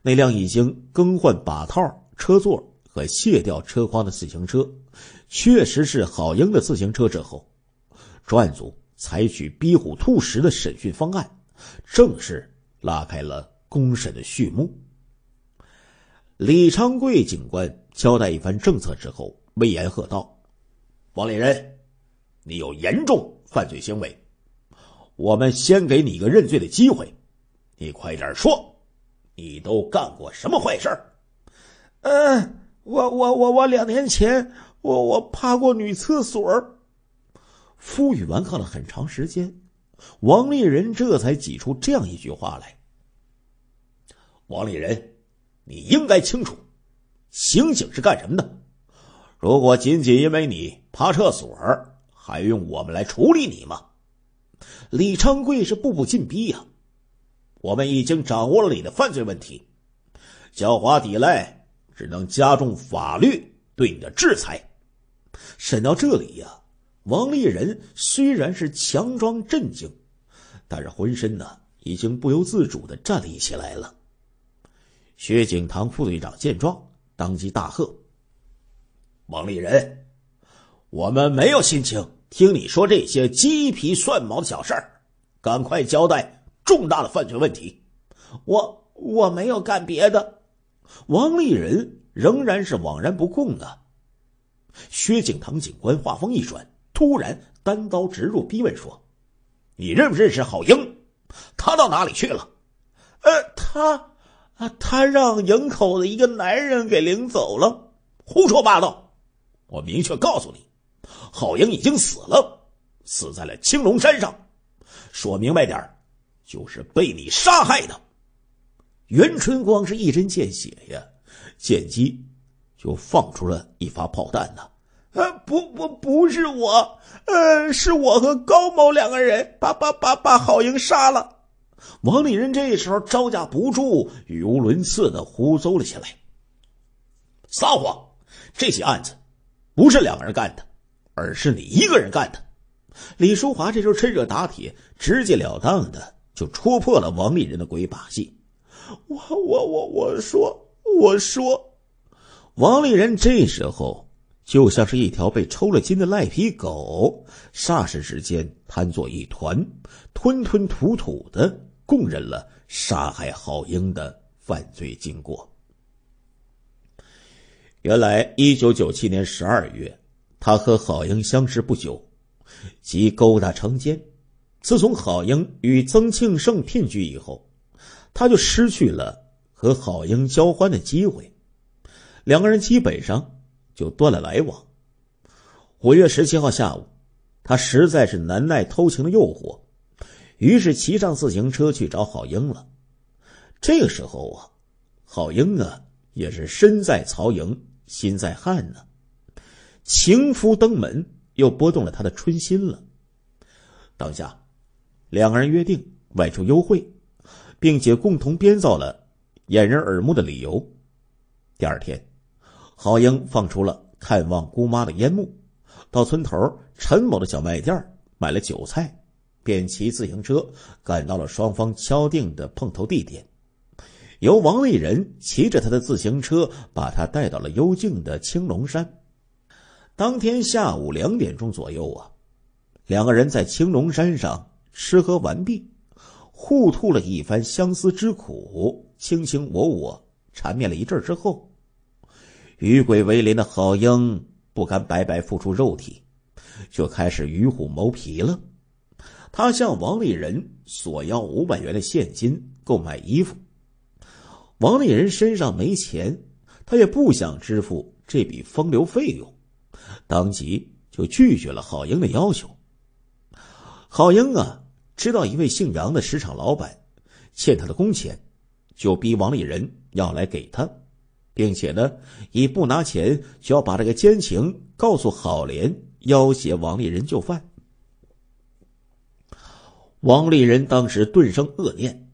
Speaker 1: 那辆已经更换把套、车座。和卸掉车筐的自行车，确实是郝英的自行车。之后，专案组采取“逼虎吐食”的审讯方案，正式拉开了公审的序幕。李昌贵警官交代一番政策之后，威严喝道：“王立人，你有严重犯罪行为，我们先给你一个认罪的机会，你快点说，你都干过什么坏事？”嗯。我我我我两年前，我我趴过女厕所，负宇顽抗了很长时间，王立人这才挤出这样一句话来。王立人，你应该清楚，刑警是干什么的？如果仅仅因为你趴厕所，还用我们来处理你吗？李昌贵是步步紧逼呀，我们已经掌握了你的犯罪问题，狡猾抵赖。只能加重法律对你的制裁。审到这里呀，王立人虽然是强装镇静，但是浑身呢已经不由自主的站立起来了。薛景堂副队长见状，当即大喝：“王立人，我们没有心情听你说这些鸡皮蒜毛的小事儿，赶快交代重大的犯罪问题！我我没有干别的。”王立人仍然是枉然不供的。薛景堂警官话锋一转，突然单刀直入逼问说：“你认不认识郝英？他到哪里去了？”“呃，他……啊，他让营口的一个男人给领走了。”“胡说八道！我明确告诉你，郝英已经死了，死在了青龙山上。说明白点就是被你杀害的。”袁春光是一针见血呀，见机就放出了一发炮弹呢。啊，不，不，不是我，呃，是我和高某两个人把把把把郝莹杀了。王立仁这时候招架不住，语无伦次的胡诌了起来。撒谎！这些案子不是两个人干的，而是你一个人干的。李淑华这时候趁热打铁，直截了当的就戳破了王立仁的鬼把戏。我我我我说我说，王立人这时候就像是一条被抽了筋的赖皮狗，霎时之间瘫坐一团，吞吞吐吐的供认了杀害郝英的犯罪经过。原来，一九九七年十二月，他和郝英相识不久，即勾搭成奸。自从郝英与曾庆盛骗居以后。他就失去了和郝英交欢的机会，两个人基本上就断了来往。五月十七号下午，他实在是难耐偷情的诱惑，于是骑上自行车去找郝英了。这个时候啊，郝英啊也是身在曹营心在汉呢，情夫登门又拨动了他的春心了。当下，两个人约定外出幽会。并且共同编造了掩人耳目的理由。第二天，郝英放出了看望姑妈的烟幕，到村头陈某的小卖店买了酒菜，便骑自行车赶到了双方敲定的碰头地点。由王立仁骑着他的自行车把他带到了幽静的青龙山。当天下午两点钟左右啊，两个人在青龙山上吃喝完毕。互吐了一番相思之苦，卿卿我我缠绵了一阵之后，与鬼为邻的好英不甘白白付出肉体，就开始与虎谋皮了。他向王立人索要五百元的现金购买衣服。王立人身上没钱，他也不想支付这笔风流费用，当即就拒绝了郝英的要求。郝英啊！知道一位姓杨的石厂老板欠他的工钱，就逼王立人要来给他，并且呢，以不拿钱就要把这个奸情告诉郝莲，要挟王立人就范。王立人当时顿生恶念，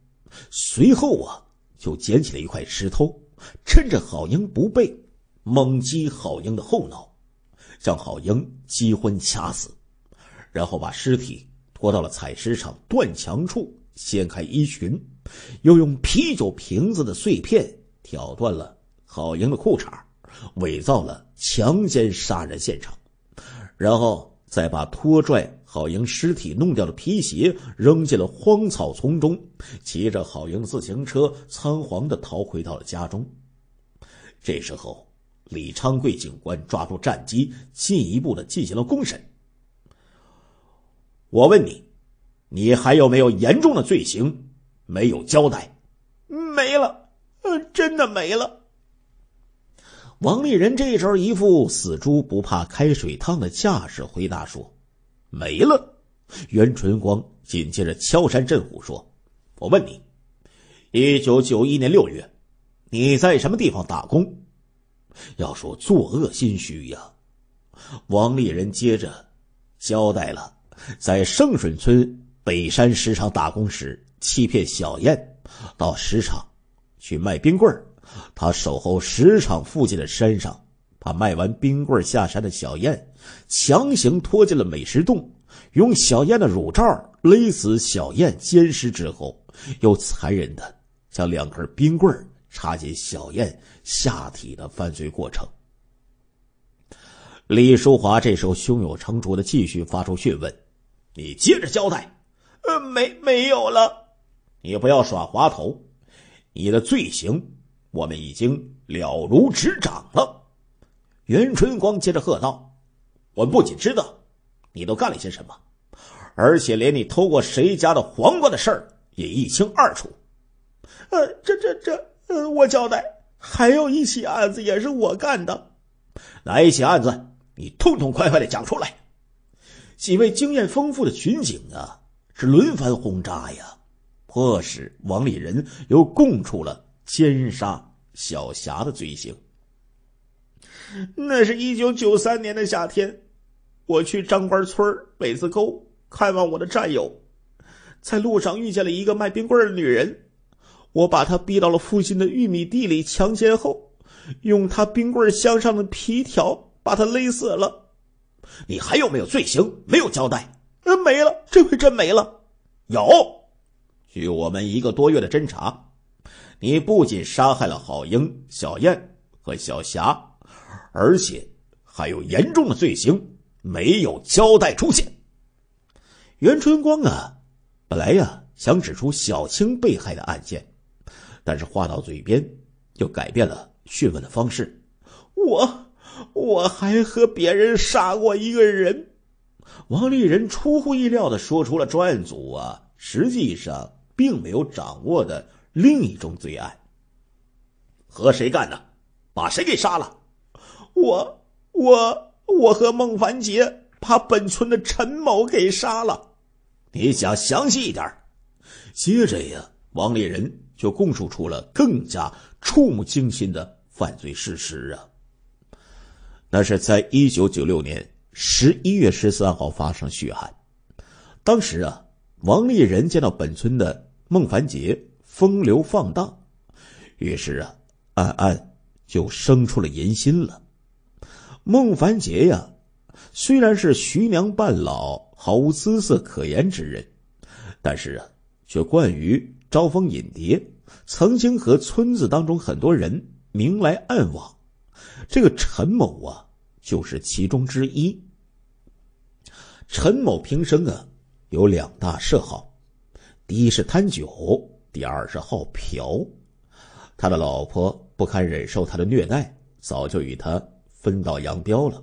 Speaker 1: 随后啊，就捡起了一块石头，趁着郝英不备，猛击郝英的后脑，将郝英击昏掐死，然后把尸体。拖到了采石场断墙处，掀开衣裙，又用啤酒瓶子的碎片挑断了郝莹的裤衩，伪造了强奸杀人现场，然后再把拖拽郝莹尸体弄掉的皮鞋扔进了荒草丛中，骑着郝莹的自行车仓皇地逃回到了家中。这时候，李昌贵警官抓住战机，进一步的进行了公审。我问你，你还有没有严重的罪行没有交代？没了，呃，真的没了。王立人这时候一副死猪不怕开水烫的架势，回答说：“没了。”袁春光紧接着敲山震虎说：“我问你，一九九一年六月，你在什么地方打工？要说作恶心虚呀。”王立人接着交代了。在圣水村北山石场打工时，欺骗小燕，到石场去卖冰棍儿。他守候石场附近的山上，把卖完冰棍儿下山的小燕强行拖进了美食洞，用小燕的乳罩勒死小燕，奸尸之后，又残忍的将两根冰棍儿插进小燕下体的犯罪过程。李淑华这时候胸有成竹的继续发出讯问。你接着交代，呃，没没有了，你不要耍滑头，你的罪行我们已经了如指掌了。袁春光接着喝道：“我们不仅知道你都干了些什么，而且连你偷过谁家的黄瓜的事儿也一清二楚。”呃，这这这，呃，我交代，还有一起案子也是我干的，哪一起案子？你痛痛快快的讲出来。几位经验丰富的巡警啊，是轮番轰炸呀，迫使王立仁又供出了奸杀小霞的罪行。那是一九九三年的夏天，我去张官村北子沟看望我的战友，在路上遇见了一个卖冰棍的女人，我把她逼到了附近的玉米地里强奸后，用她冰棍箱上的皮条把她勒死了。你还有没有罪行？没有交代？嗯，没了，这回真没了。有，据我们一个多月的侦查，你不仅杀害了郝英、小燕和小霞，而且还有严重的罪行没有交代出现。袁春光啊，本来呀想指出小青被害的案件，但是话到嘴边又改变了讯问的方式。我。我还和别人杀过一个人，王立人出乎意料的说出了专案组啊，实际上并没有掌握的另一种罪案。和谁干的？把谁给杀了？我我我和孟凡杰把本村的陈某给杀了。你讲详细一点。接着呀，王立人就供述出了更加触目惊心的犯罪事实啊。那是在一九九六年十一月十三号发生血案，当时啊，王立人见到本村的孟凡杰风流放荡，于是啊，暗暗就生出了淫心了。孟凡杰呀，虽然是徐娘半老，毫无姿色可言之人，但是啊，却惯于招蜂引蝶，曾经和村子当中很多人明来暗往。这个陈某啊。就是其中之一。陈某平生啊有两大嗜好，第一是贪酒，第二是好嫖。他的老婆不堪忍受他的虐待，早就与他分道扬镳了。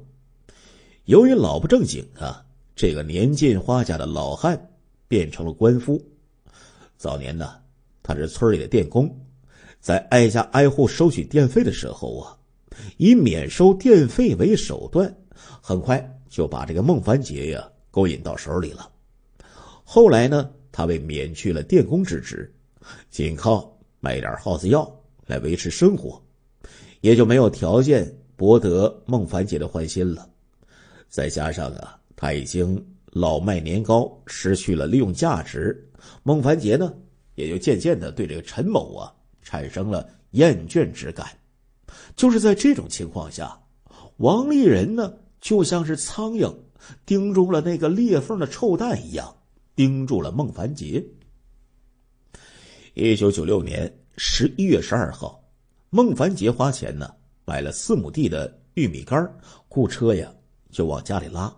Speaker 1: 由于老不正经啊，这个年近花甲的老汉变成了官夫。早年呢，他是村里的电工，在挨家挨户收取电费的时候啊。以免收电费为手段，很快就把这个孟凡杰呀勾引到手里了。后来呢，他被免去了电工之职，仅靠卖点耗子药来维持生活，也就没有条件博得孟凡杰的欢心了。再加上啊，他已经老卖年糕，失去了利用价值，孟凡杰呢也就渐渐的对这个陈某啊产生了厌倦之感。就是在这种情况下，王立人呢就像是苍蝇盯住了那个裂缝的臭蛋一样，盯住了孟凡杰。一九九六年十一月十二号，孟凡杰花钱呢买了四亩地的玉米杆，雇车呀就往家里拉。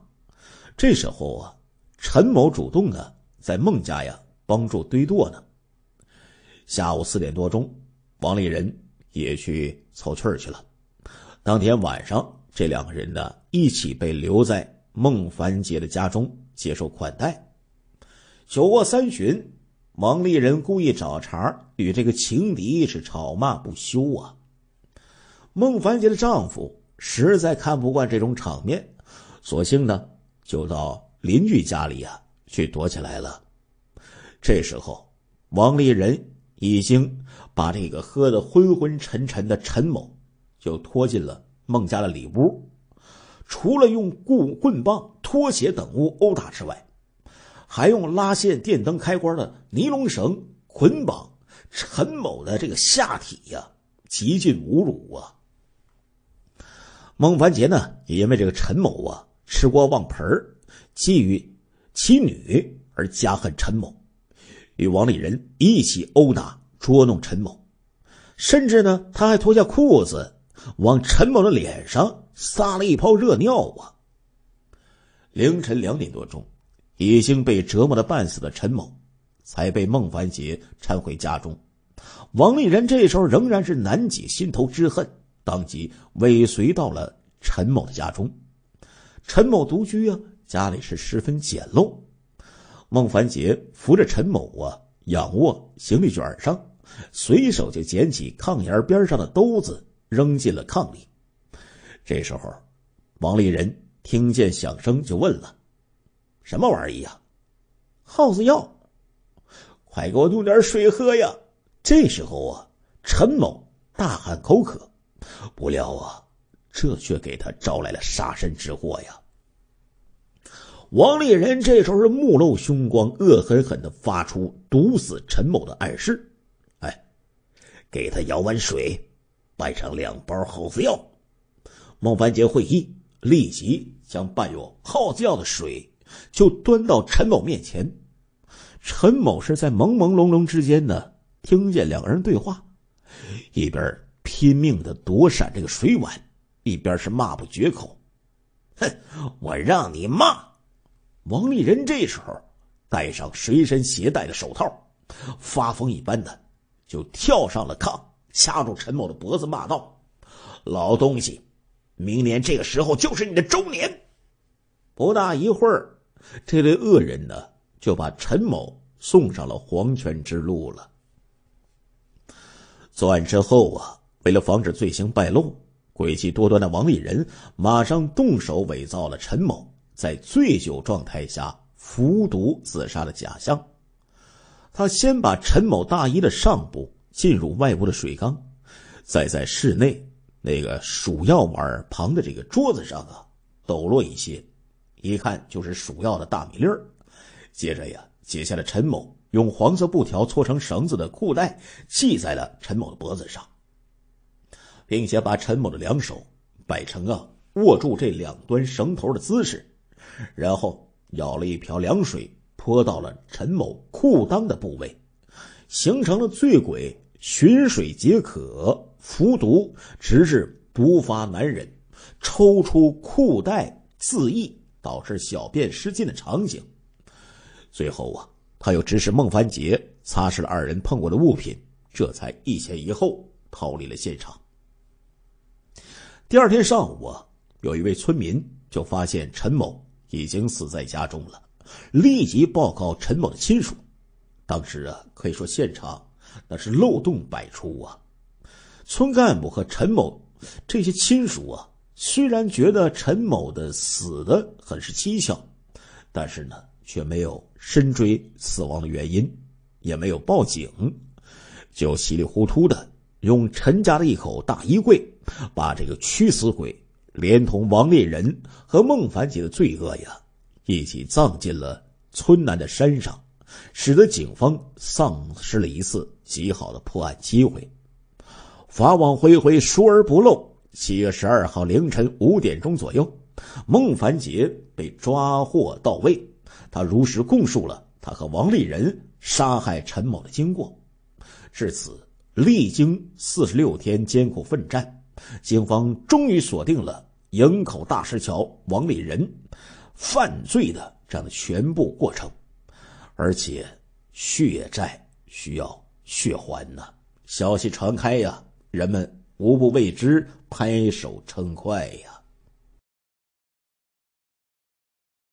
Speaker 1: 这时候啊，陈某主动呢在孟家呀帮助堆垛呢。下午四点多钟，王立人。也去凑趣儿去了。当天晚上，这两个人呢一起被留在孟凡杰的家中接受款待。酒过三巡，王立人故意找茬，与这个情敌是吵骂不休啊。孟凡杰的丈夫实在看不惯这种场面，索性呢就到邻居家里呀去躲起来了。这时候，王立人已经。把这个喝得昏昏沉沉的陈某，就拖进了孟家的里屋。除了用棍棍棒、拖鞋等物殴打之外，还用拉线电灯开关的尼龙绳捆绑陈某的这个下体呀，极尽侮辱啊！孟凡杰呢，也因为这个陈某啊吃锅忘盆儿，觊觎妻女而加恨陈某，与王立人一起殴打。捉弄陈某，甚至呢，他还脱下裤子往陈某的脸上撒了一泡热尿啊！凌晨两点多钟，已经被折磨的半死的陈某，才被孟凡杰搀回家中。王立人这时候仍然是难解心头之恨，当即尾随到了陈某的家中。陈某独居啊，家里是十分简陋。孟凡杰扶着陈某啊。仰卧行李卷上，随手就捡起炕沿边上的兜子，扔进了炕里。这时候，王立仁听见响声，就问了：“什么玩意儿呀？耗子药！快给我弄点水喝呀！”这时候啊，陈某大喊口渴，不料啊，这却给他招来了杀身之祸呀。王立人这时候是目露凶光，恶狠狠地发出毒死陈某的暗示：“哎，给他舀碗水，拌上两包耗子药。”孟凡杰会意，立即将拌有耗子药的水就端到陈某面前。陈某是在朦朦胧胧之间呢，听见两个人对话，一边拼命的躲闪这个水碗，一边是骂不绝口：“哼，我让你骂！”王立仁这时候戴上随身携带的手套，发疯一般的就跳上了炕，掐住陈某的脖子，骂道：“老东西，明年这个时候就是你的周年。”不大一会儿，这对恶人呢就把陈某送上了黄泉之路了。作案之后啊，为了防止罪行败露，诡计多端的王立仁马上动手伪造了陈某。在醉酒状态下服毒自杀的假象，他先把陈某大衣的上部浸入外部的水缸，再在室内那个鼠药碗旁的这个桌子上啊抖落一些，一看就是鼠药的大米粒儿。接着呀，解下了陈某用黄色布条搓成绳子的裤带，系在了陈某的脖子上，并且把陈某的两手摆成啊握住这两端绳头的姿势。然后舀了一瓢凉水泼到了陈某裤裆的部位，形成了醉鬼寻水解渴、服毒直至毒发难忍，抽出裤带自缢，导致小便失禁的场景。最后啊，他又指使孟凡杰擦拭了二人碰过的物品，这才一前一后逃离了现场。第二天上午啊，有一位村民就发现陈某。已经死在家中了，立即报告陈某的亲属。当时啊，可以说现场那是漏洞百出啊。村干部和陈某这些亲属啊，虽然觉得陈某的死的很是蹊跷，但是呢，却没有深追死亡的原因，也没有报警，就稀里糊涂的用陈家的一口大衣柜把这个屈死鬼。连同王立仁和孟凡杰的罪恶呀，一起葬进了村南的山上，使得警方丧失了一次极好的破案机会。法网恢恢，疏而不漏。七月十二号凌晨五点钟左右，孟凡杰被抓获到位，他如实供述了他和王立仁杀害陈某的经过。至此，历经四十六天艰苦奋战，警方终于锁定了。营口大石桥王立人犯罪的这样的全部过程，而且血债需要血还呐！消息传开呀，人们无不为之拍手称快呀。